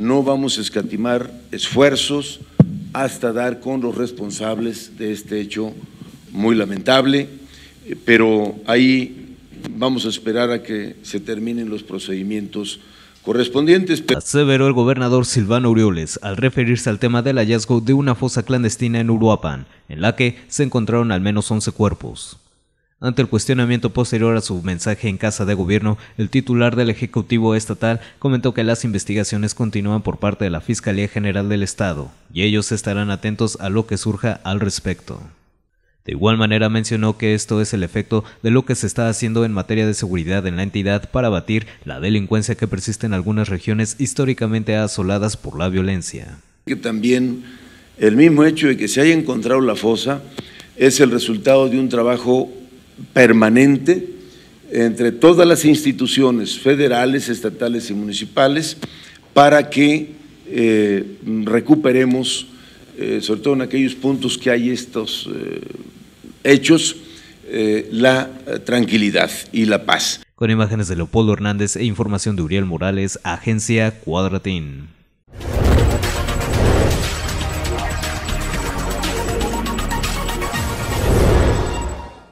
no vamos a escatimar esfuerzos hasta dar con los responsables de este hecho muy lamentable, eh, pero ahí vamos a esperar a que se terminen los procedimientos correspondientes. Aseveró el gobernador Silvano Urioles al referirse al tema del hallazgo de una fosa clandestina en Uruapan, en la que se encontraron al menos 11 cuerpos. Ante el cuestionamiento posterior a su mensaje en Casa de Gobierno, el titular del Ejecutivo Estatal comentó que las investigaciones continúan por parte de la Fiscalía General del Estado, y ellos estarán atentos a lo que surja al respecto. De igual manera mencionó que esto es el efecto de lo que se está haciendo en materia de seguridad en la entidad para abatir la delincuencia que persiste en algunas regiones históricamente asoladas por la violencia. también el mismo hecho de que se haya encontrado la fosa es el resultado de un trabajo permanente entre todas las instituciones federales, estatales y municipales para que eh, recuperemos, eh, sobre todo en aquellos puntos que hay estos eh, hechos, la tranquilidad y la paz. Con imágenes de Leopoldo Hernández e información de Uriel Morales, Agencia Cuadratín.